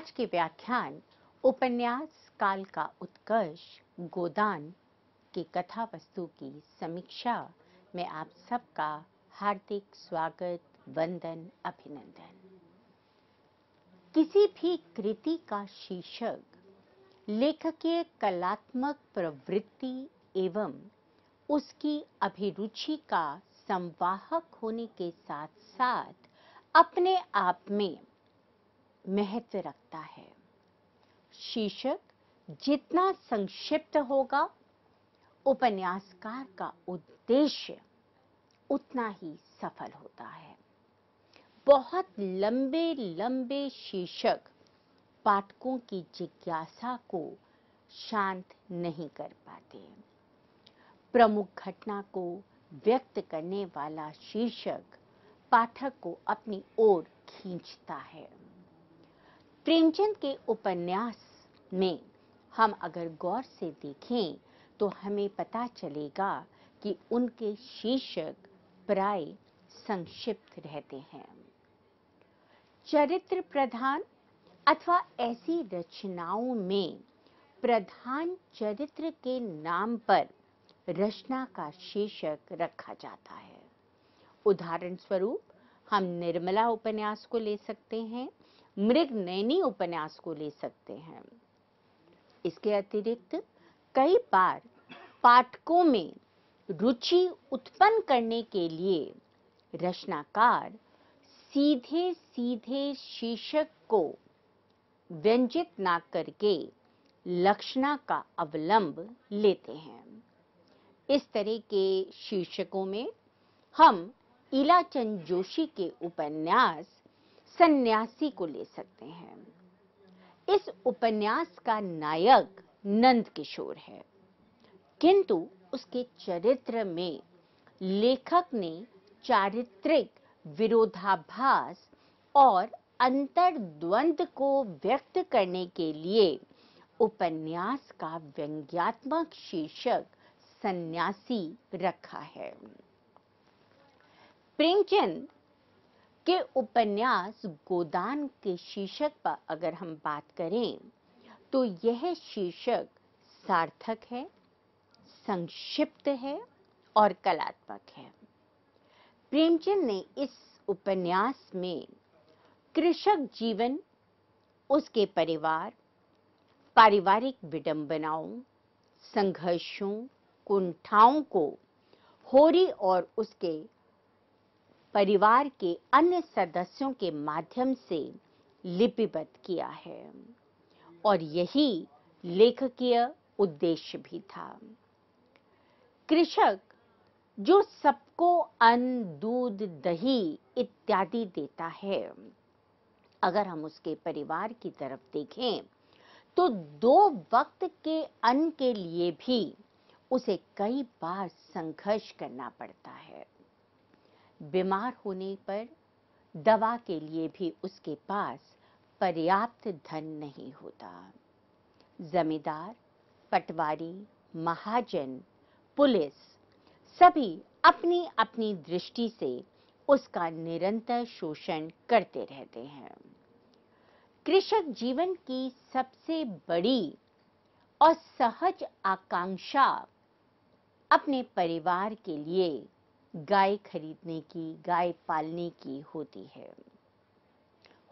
आज के व्याख्यान उपन्यास काल का उत्कर्ष गोदान की कथा वस्तु की समीक्षा में आप सबका हार्दिक स्वागत वंदन अभिनंदन किसी भी कृति का शीर्षक लेखकीय कलात्मक प्रवृत्ति एवं उसकी अभिरुचि का संवाहक होने के साथ साथ अपने आप में महत्व रखता है शीर्षक जितना संक्षिप्त होगा उपन्यासकार का उद्देश्य उतना ही सफल होता है बहुत लंबे लंबे शीर्षक पाठकों की जिज्ञासा को शांत नहीं कर पाते प्रमुख घटना को व्यक्त करने वाला शीर्षक पाठक को अपनी ओर खींचता है प्रेमचंद के उपन्यास में हम अगर गौर से देखें तो हमें पता चलेगा कि उनके शीर्षक प्राय संक्षिप्त रहते हैं चरित्र प्रधान अथवा ऐसी रचनाओं में प्रधान चरित्र के नाम पर रचना का शीर्षक रखा जाता है उदाहरण स्वरूप हम निर्मला उपन्यास को ले सकते हैं मृग नैनी उपन्यास को ले सकते हैं इसके अतिरिक्त कई बार पाठकों में रुचि उत्पन्न करने के लिए रचनाकार सीधे सीधे शीर्षक को व्यंजित ना करके लक्षणा का अवलंब लेते हैं इस तरह के शीर्षकों में हम इलाचंद जोशी के उपन्यास सन्यासी को ले सकते हैं इस उपन्यास का नायक नंद किशोर है किंतु उसके चरित्र में लेखक ने चारित्रिक विरोधाभास और अंतर्द्वंद को व्यक्त करने के लिए उपन्यास का व्यंग्यात्मक शीर्षक सन्यासी रखा है प्रेमचंद के उपन्यास गोदान के शीर्षक पर अगर हम बात करें तो यह शीर्षक सार्थक है संक्षिप्त है और कलात्मक है प्रेमचंद ने इस उपन्यास में कृषक जीवन उसके परिवार पारिवारिक विडंबनाओं संघर्षों कुंठाओं को होरी और उसके परिवार के अन्य सदस्यों के माध्यम से लिपिबद्ध किया है और यही लेखकीय उद्देश्य भी था कृषक जो सबको अन्न दूध दही इत्यादि देता है अगर हम उसके परिवार की तरफ देखें तो दो वक्त के अन्न के लिए भी उसे कई बार संघर्ष करना पड़ता है बीमार होने पर दवा के लिए भी उसके पास पर्याप्त धन नहीं होता जमींदार पटवारी महाजन पुलिस सभी अपनी अपनी दृष्टि से उसका निरंतर शोषण करते रहते हैं कृषक जीवन की सबसे बड़ी और सहज आकांक्षा अपने परिवार के लिए गाय खरीदने की गाय पालने की होती है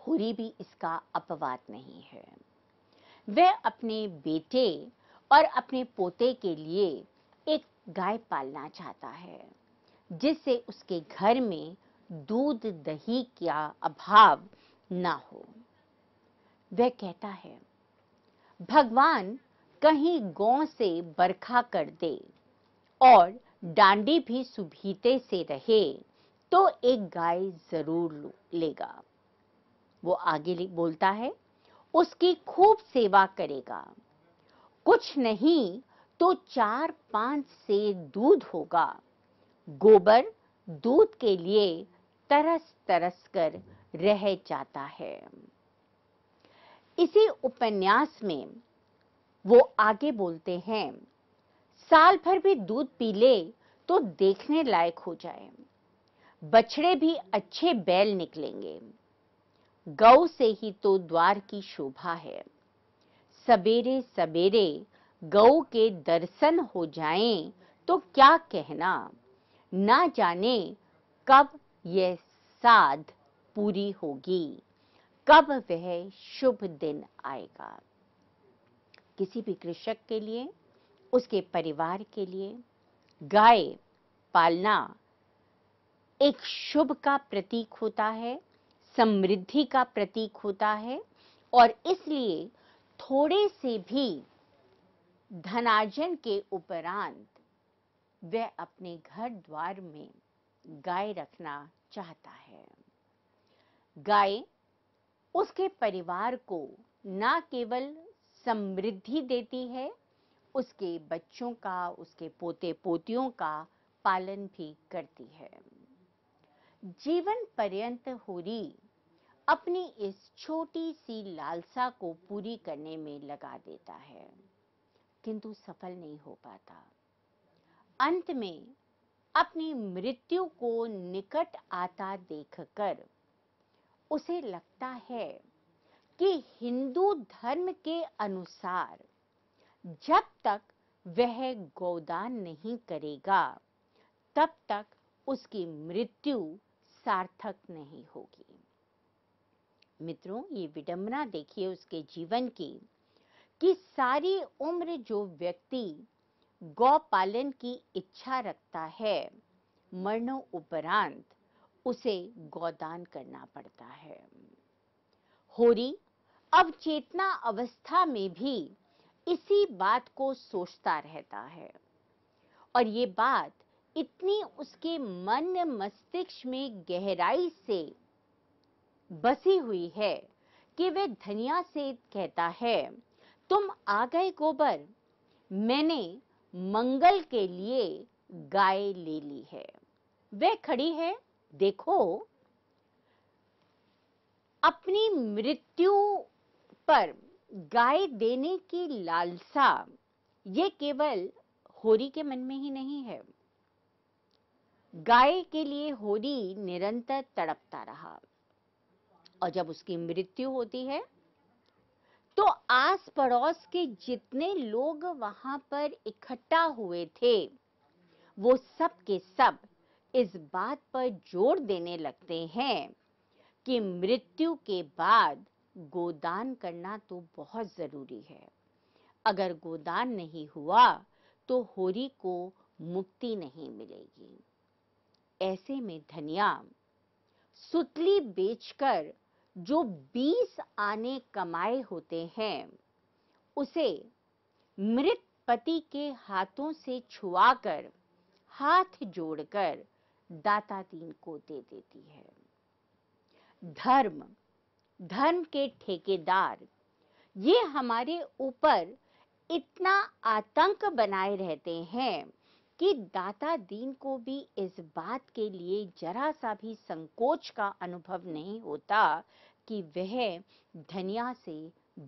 हुरी भी इसका अपवाद नहीं है वह अपने बेटे और अपने पोते के लिए एक गाय पालना चाहता है जिससे उसके घर में दूध दही का अभाव ना हो वह कहता है भगवान कहीं गौ से बरखा कर दे और डांडी भी सुभीते से रहे तो एक गाय जरूर लेगा वो आगे बोलता है उसकी खूब सेवा करेगा कुछ नहीं तो चार पांच से दूध होगा गोबर दूध के लिए तरस तरस कर रह जाता है इसी उपन्यास में वो आगे बोलते हैं साल भर भी दूध पी ले तो देखने लायक हो जाए बछड़े भी अच्छे बैल निकलेंगे गौ से ही तो द्वार की शोभा है सवेरे सवेरे गौ के दर्शन हो जाएं तो क्या कहना ना जाने कब यह साध पूरी होगी कब वह शुभ दिन आएगा किसी भी कृषक के लिए उसके परिवार के लिए गाय पालना एक शुभ का प्रतीक होता है समृद्धि का प्रतीक होता है और इसलिए थोड़े से भी धनार्जन के उपरांत वह अपने घर द्वार में गाय रखना चाहता है गाय उसके परिवार को ना केवल समृद्धि देती है उसके बच्चों का उसके पोते पोतियों का पालन भी करती है जीवन पर्यंत होरी अपनी इस छोटी सी लालसा को पूरी करने में लगा देता है किंतु सफल नहीं हो पाता अंत में अपनी मृत्यु को निकट आता देखकर उसे लगता है कि हिंदू धर्म के अनुसार जब तक वह गोदान नहीं करेगा तब तक उसकी मृत्यु सार्थक नहीं होगी मित्रों ये विडंबना देखिए उसके जीवन की कि सारी उम्र जो व्यक्ति गौ पालन की इच्छा रखता है मरण उपरांत उसे गौदान करना पड़ता है होरी चेतना अवस्था में भी इसी बात को सोचता रहता है और ये बात इतनी उसके मन मस्तिष्क में गहराई से बसी हुई है कि वे धनिया से कहता है तुम आ गए गोबर मैंने मंगल के लिए गाय ले ली है वह खड़ी है देखो अपनी मृत्यु पर गाय देने की लालसा ये केवल होरी के मन में ही नहीं है गाय के लिए होरी निरंतर तड़पता रहा और जब उसकी मृत्यु होती है तो आस पड़ोस के जितने लोग वहां पर इकट्ठा हुए थे वो सब के सब इस बात पर जोर देने लगते हैं कि मृत्यु के बाद गोदान करना तो बहुत ज़रूरी है अगर गोदान नहीं हुआ तो होरी को मुक्ति नहीं मिलेगी ऐसे में धनिया सुतली बेचकर जो बीस आने कमाए होते हैं उसे मृत पति के हाथों से छुआकर हाथ जोड़कर दाता दीन को दे देती है धर्म धर्म के ठेकेदार ये हमारे ऊपर इतना आतंक बनाए रहते हैं कि दाता दीन को भी इस बात के लिए जरा सा भी संकोच का अनुभव नहीं होता कि वह धनिया से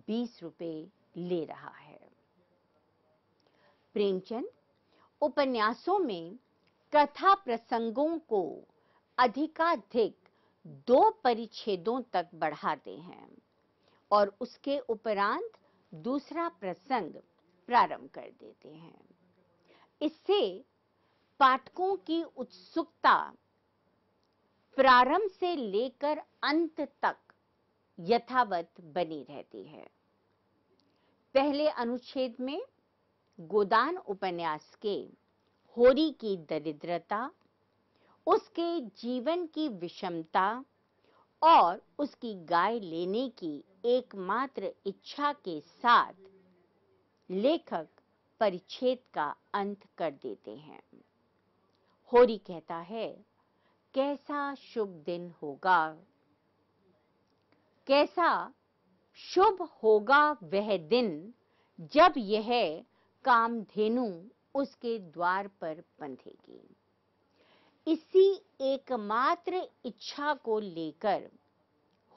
बीस रुपए ले रहा है प्रेमचंद उपन्यासों में कथा प्रसंगों को अधिकाधिक दो परिच्छेदों तक बढ़ाते हैं और उसके उपरांत दूसरा प्रसंग प्रारंभ कर देते हैं इससे पाठकों की उत्सुकता प्रारंभ से लेकर अंत तक यथावत बनी रहती है पहले अनुच्छेद में गोदान उपन्यास के होरी की दरिद्रता उसके जीवन की विषमता और उसकी गाय लेने की एकमात्र इच्छा के साथ लेखक परिच्छेद का अंत कर देते हैं होरी कहता है कैसा शुभ दिन होगा कैसा शुभ होगा वह दिन जब यह कामधेनु उसके द्वार पर बंधेगी इसी एकमात्र इच्छा को लेकर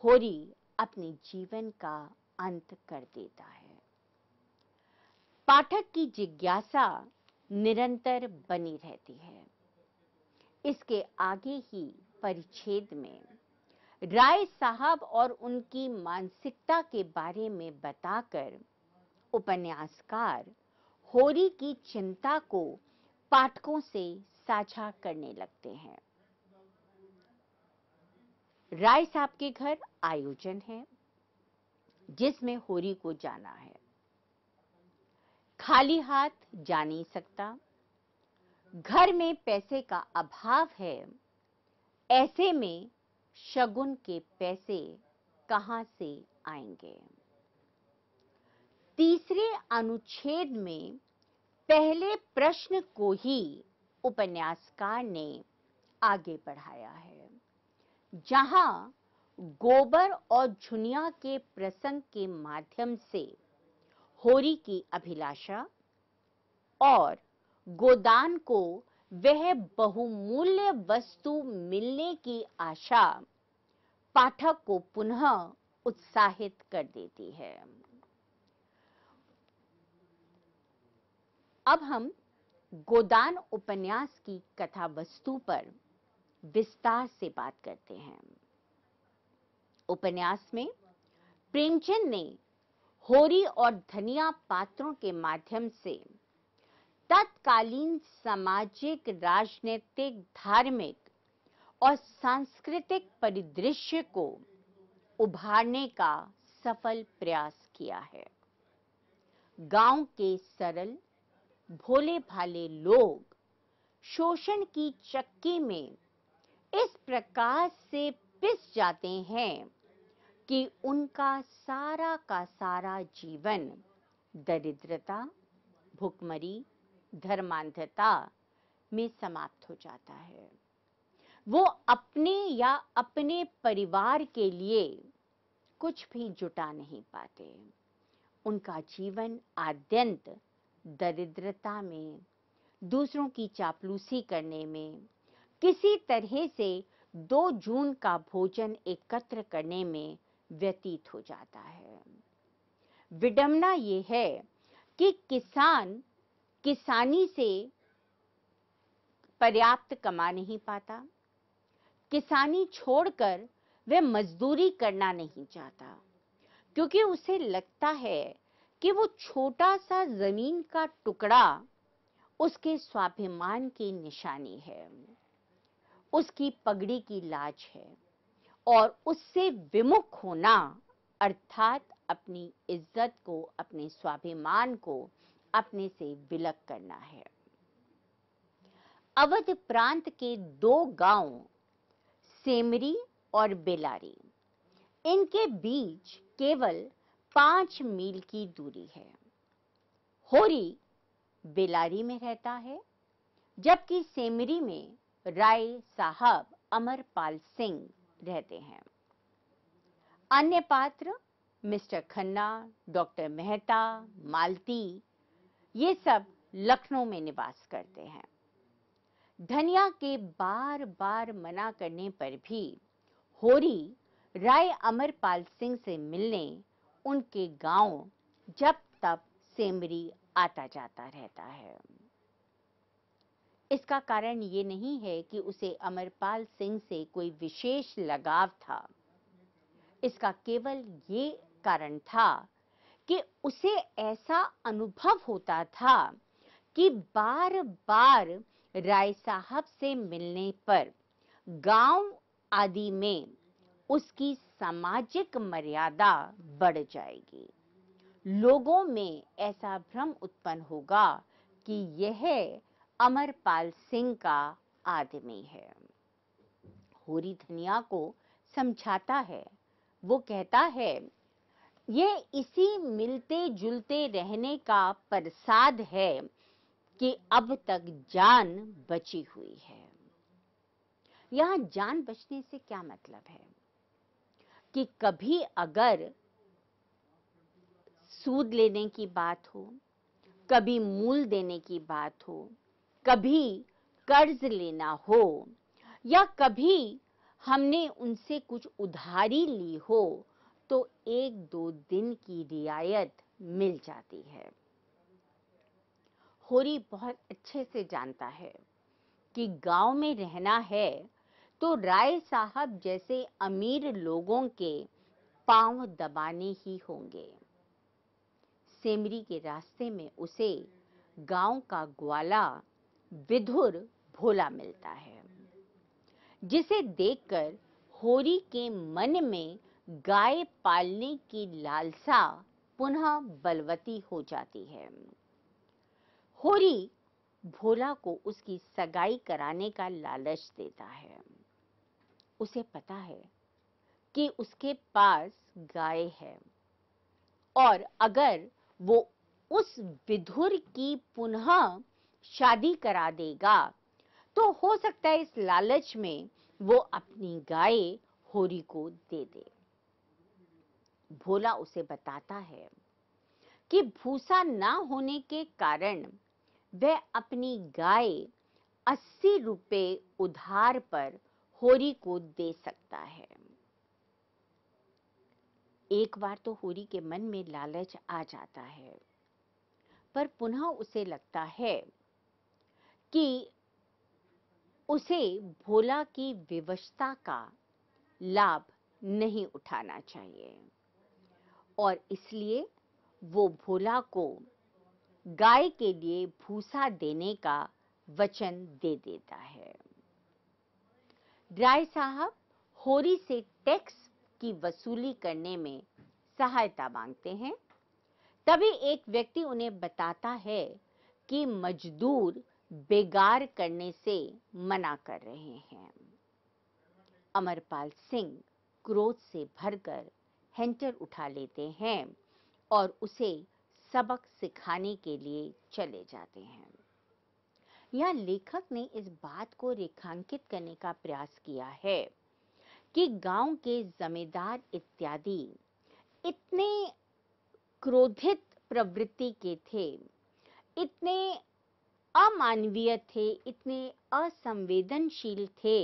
होरी अपने जीवन का अंत कर देता है पाठक की जिज्ञासा निरंतर बनी रहती है इसके आगे ही परिच्छेद में राय साहब और उनकी मानसिकता के बारे में बताकर उपन्यासकार होरी की चिंता को पाठकों से साझा करने लगते हैं राय साहब के घर आयोजन है जिसमें होरी को जाना है खाली हाथ जा नहीं सकता घर में पैसे का अभाव है ऐसे में शगुन के पैसे कहां से आएंगे तीसरे अनुच्छेद में पहले प्रश्न को ही उपन्यासकार ने आगे बढ़ाया है जहां गोबर और झुनिया के प्रसंग के माध्यम से होरी की अभिलाषा और गोदान को वह बहुमूल्य वस्तु मिलने की आशा पाठक को पुनः उत्साहित कर देती है अब हम गोदान उपन्यास की कथा वस्तु पर विस्तार से बात करते हैं उपन्यास में प्रेमचंद ने होरी और धनिया पात्रों के माध्यम से तत्कालीन सामाजिक राजनीतिक धार्मिक और सांस्कृतिक परिदृश्य को उभारने का सफल प्रयास किया है गांव के सरल भोले भाले लोग शोषण की चक्की में इस प्रकार से पिस जाते हैं कि उनका सारा का सारा जीवन दरिद्रता भुखमरी धर्मांधता में समाप्त हो जाता है वो अपने या अपने परिवार के लिए कुछ भी जुटा नहीं पाते उनका जीवन आद्यंत दरिद्रता में दूसरों की चापलूसी करने में किसी तरह से दो जून का भोजन एकत्र करने में व्यतीत हो जाता है विडम्बना यह है कि किसान किसानी से पर्याप्त कमा नहीं पाता किसानी छोड़कर वह मजदूरी करना नहीं चाहता क्योंकि उसे लगता है कि वो छोटा सा जमीन का टुकड़ा उसके स्वाभिमान की निशानी है उसकी पगड़ी की लाज है और उससे विमुख होना अर्थात अपनी इज्जत को अपने स्वाभिमान को अपने से विलक करना है अवध प्रांत के दो गांव सेमरी और बेलारी इनके बीच केवल पांच मील की दूरी है होरी बेलारी में रहता है जबकि सेमरी में राय साहब अमरपाल सिंह रहते हैं अन्य पात्र मिस्टर खन्ना डॉक्टर मेहता मालती ये सब लखनऊ में निवास करते हैं धनिया के बार बार मना करने पर भी होरी राय अमरपाल सिंह से मिलने उनके गांव जब तब सेमरी आता जाता रहता है इसका कारण ये नहीं है कि उसे अमरपाल सिंह से कोई विशेष लगाव था इसका केवल ये कारण था कि उसे ऐसा अनुभव होता था कि बार बार राय साहब से मिलने पर गांव आदि में उसकी सामाजिक मर्यादा बढ़ जाएगी लोगों में ऐसा भ्रम उत्पन्न होगा कि यह अमरपाल सिंह का आदमी है होरी धनिया को समझाता है वो कहता है यह इसी मिलते जुलते रहने का प्रसाद है कि अब तक जान बची हुई है यहां जान बचने से क्या मतलब है कि कभी अगर सूद लेने की बात हो कभी मूल देने की बात हो कभी कर्ज लेना हो या कभी हमने उनसे कुछ उधारी ली हो तो एक दो दिन की रियायत मिल जाती है होरी बहुत अच्छे से जानता है कि गांव में रहना है तो राय साहब जैसे अमीर लोगों के पांव दबाने ही होंगे सेमरी के रास्ते में उसे गांव का ग्वाला विधुर भोला मिलता है जिसे देखकर होरी के मन में गाय पालने की लालसा पुनः बलवती हो जाती है होरी भोला को उसकी सगाई कराने का लालच देता है उसे पता है कि उसके पास गाय है और अगर वो उस विधुर की पुनः शादी करा देगा तो हो सकता है इस लालच में वो अपनी गाय होरी को दे दे भोला उसे बताता है कि भूसा ना होने के कारण वह अपनी गाय अस्सी रुपए उधार पर होरी को दे सकता है एक बार तो होरी के मन में लालच आ जाता है पर पुनः उसे लगता है कि उसे भोला की विवशता का लाभ नहीं उठाना चाहिए और इसलिए वो भोला को गाय के लिए भूसा देने का वचन दे देता है राय साहब होरी से टैक्स की वसूली करने में सहायता मांगते हैं तभी एक व्यक्ति उन्हें बताता है कि मजदूर बेगार करने से मना कर रहे हैं अमरपाल सिंह क्रोध से भरकर हेंटर उठा लेते हैं और उसे सबक सिखाने के लिए चले जाते हैं यह लेखक ने इस बात को रेखांकित करने का प्रयास किया है कि गांव के जमींदार इत्यादि इतने क्रोधित प्रवृत्ति के थे इतने अमानवीय थे इतने असंवेदनशील थे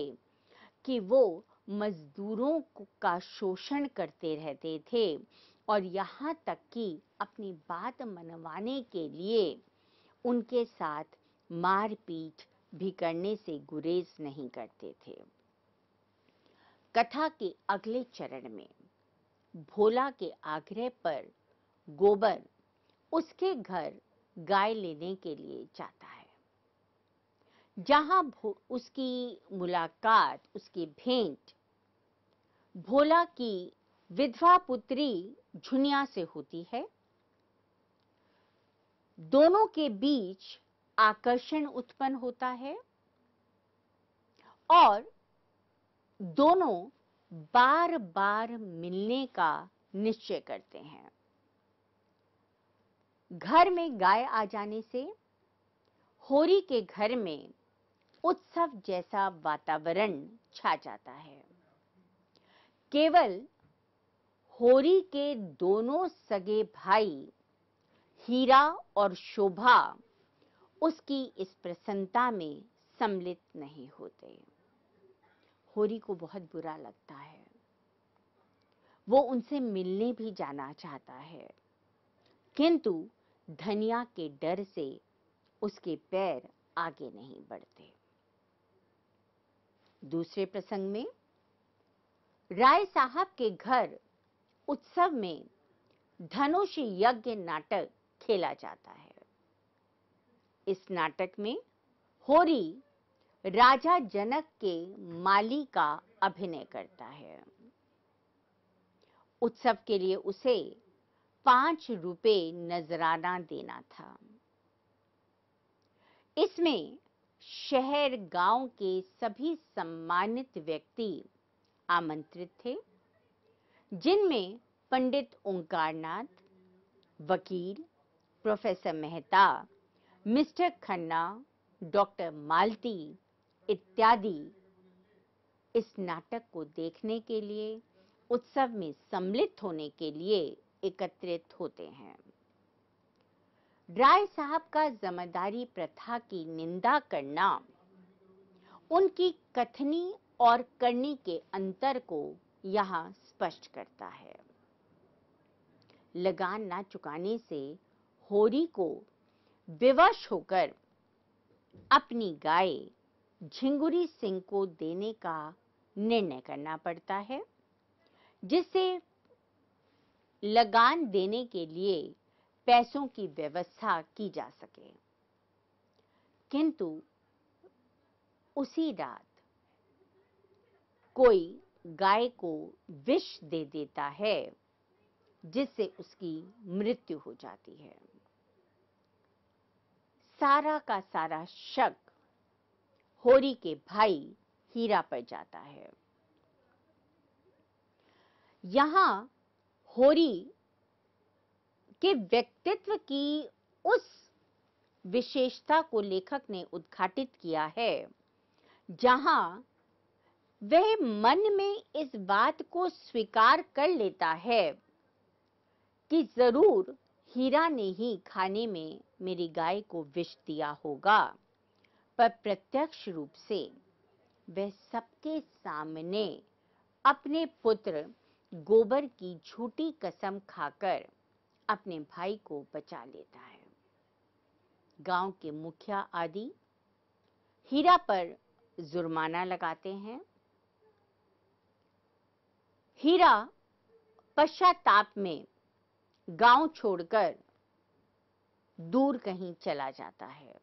कि वो मजदूरों का शोषण करते रहते थे और यहाँ तक कि अपनी बात मनवाने के लिए उनके साथ मारपीट भी करने से गुरेज नहीं करते थे कथा के अगले चरण में भोला के आग्रह पर गोबर उसके घर गाय लेने के लिए जाता है जहां उसकी मुलाकात उसकी भेंट भोला की विधवा पुत्री झुनिया से होती है दोनों के बीच आकर्षण उत्पन्न होता है और दोनों बार बार मिलने का निश्चय करते हैं घर में गाय आ जाने से होरी के घर में उत्सव जैसा वातावरण छा जाता है केवल होरी के दोनों सगे भाई हीरा और शोभा उसकी इस प्रसन्नता में सम्मिलित नहीं होते होरी को बहुत बुरा लगता है वो उनसे मिलने भी जाना चाहता है किंतु धनिया के डर से उसके पैर आगे नहीं बढ़ते दूसरे प्रसंग में राय साहब के घर उत्सव में धनुष यज्ञ नाटक खेला जाता है इस नाटक में होरी राजा जनक के माली का अभिनय करता है उत्सव के लिए उसे पांच रुपए नजराना देना था इसमें शहर गांव के सभी सम्मानित व्यक्ति आमंत्रित थे जिनमें पंडित ओंकारनाथ वकील professor Mehta mister Khanna doctor Malti इत्यादि इस नाटक को देखने के लिए उत्सव में सम्मिलित होने के लिए एकत्रित होते हैं राय साहब का जमादारी प्रथा की निंदा करना उनकी कथनी और करनी के अंतर को यहां स्पष्ट करता है लगान ना चुकाने से होरी को विवश होकर अपनी गाय झिंगुरी सिंह को देने का निर्णय करना पड़ता है जिससे लगान देने के लिए पैसों की व्यवस्था की जा सके किंतु उसी रात कोई गाय को विष दे देता है जिससे उसकी मृत्यु हो जाती है सारा का सारा शक होरी के भाई हीरा पर जाता है यहां होरी के व्यक्तित्व की उस विशेषता को लेखक ने उद्घाटित किया है जहां वह मन में इस बात को स्वीकार कर लेता है कि जरूर हीरा ने ही खाने में मेरी गाय को विष दिया होगा पर प्रत्यक्ष रूप से वह सबके सामने अपने पुत्र गोबर की झूठी कसम खाकर अपने भाई को बचा लेता है गांव के मुखिया आदि हीरा पर जुर्माना लगाते हैं हीरा पश्चाताप में गांव छोड़कर दूर कहीं चला जाता है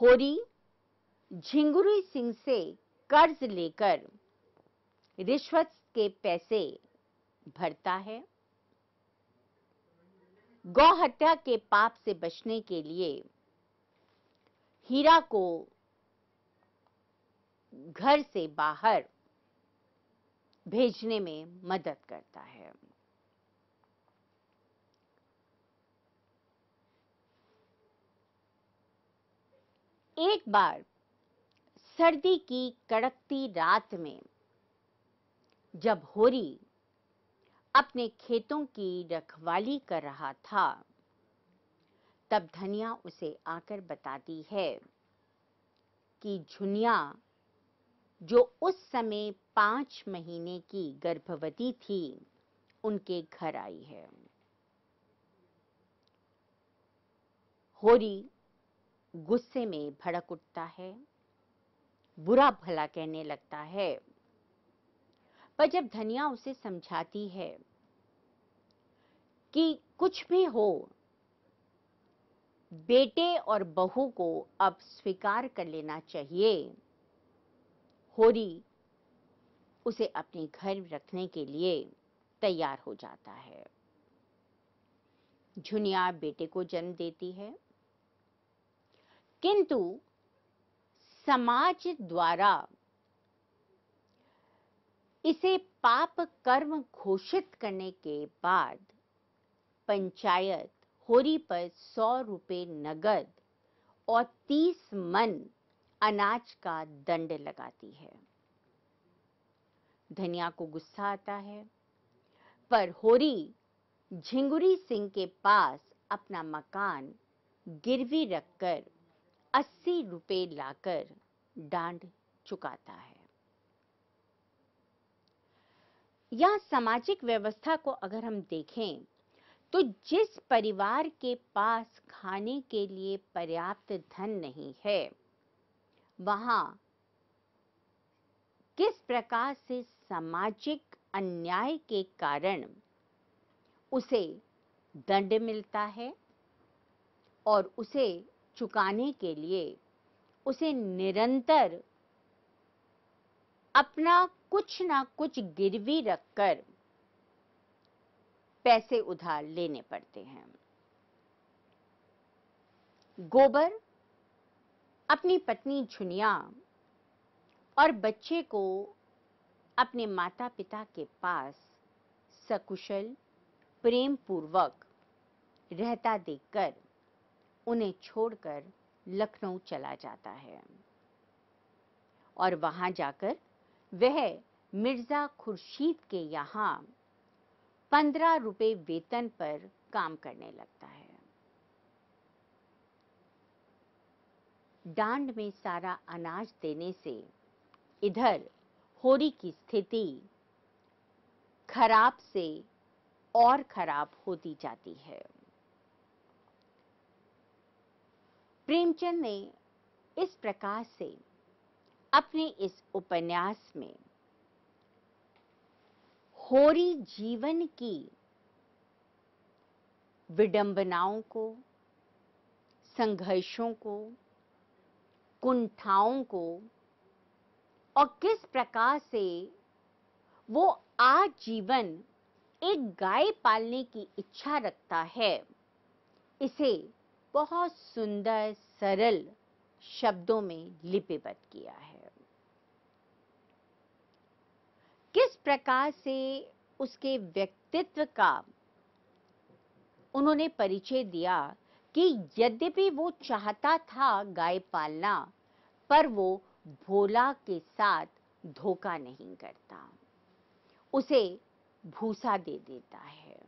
होरी झिंगुरी सिंह से कर्ज लेकर रिश्वत के पैसे भरता है गौ हत्या के पाप से बचने के लिए हीरा को घर से बाहर भेजने में मदद करता है एक बार सर्दी की कड़कती रात में जब होरी अपने खेतों की रखवाली कर रहा था तब धनिया उसे आकर बताती है कि झुनिया जो उस समय पांच महीने की गर्भवती थी उनके घर आई है होरी गुस्से में भड़क उठता है बुरा भला कहने लगता है पर जब धनिया उसे समझाती है कि कुछ भी हो बेटे और बहू को अब स्वीकार कर लेना चाहिए होरी उसे अपने घर रखने के लिए तैयार हो जाता है झुनिया बेटे को जन्म देती है किंतु समाज द्वारा इसे पाप कर्म घोषित करने के बाद पंचायत होरी पर सौ रुपए नगद और तीस मन अनाज का दंड लगाती है धनिया को गुस्सा आता है पर होरी झिंगुरी सिंह के पास अपना मकान गिरवी रखकर अस्सी रुपए लाकर डांड चुकाता है या सामाजिक व्यवस्था को अगर हम देखें तो जिस परिवार के पास खाने के लिए पर्याप्त धन नहीं है वहां किस प्रकार से सामाजिक अन्याय के कारण उसे दंड मिलता है और उसे चुकाने के लिए उसे निरंतर अपना कुछ ना कुछ गिरवी रखकर पैसे उधार लेने पड़ते हैं गोबर अपनी पत्नी झुनिया और बच्चे को अपने माता पिता के पास सकुशल प्रेम पूर्वक रहता देखकर उन्हें छोड़कर लखनऊ चला जाता है और वहां जाकर वह मिर्जा खुर्शीद के यहाँ पंद्रह रुपए वेतन पर काम करने लगता है डांड में सारा अनाज देने से इधर होरी की स्थिति खराब से और खराब होती जाती है प्रेमचंद ने इस प्रकार से अपने इस उपन्यास में होरी जीवन की विडंबनाओं को संघर्षों को कुंठाओं को और किस प्रकार से वो आज जीवन एक गाय पालने की इच्छा रखता है इसे बहुत सुंदर सरल शब्दों में लिपिबद्ध किया है किस प्रकार से उसके व्यक्तित्व का उन्होंने परिचय दिया कि यद्यपि वो चाहता था गाय पालना पर वो भोला के साथ धोखा नहीं करता उसे भूसा दे देता है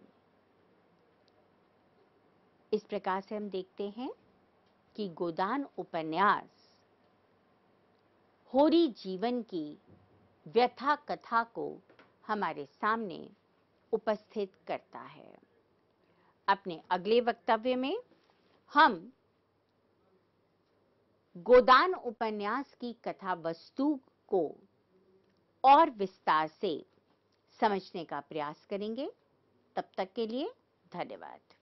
इस प्रकार से हम देखते हैं कि गोदान उपन्यास होरी जीवन की व्यथा कथा को हमारे सामने उपस्थित करता है अपने अगले वक्तव्य में हम गोदान उपन्यास की कथा वस्तु को और विस्तार से समझने का प्रयास करेंगे तब तक के लिए धन्यवाद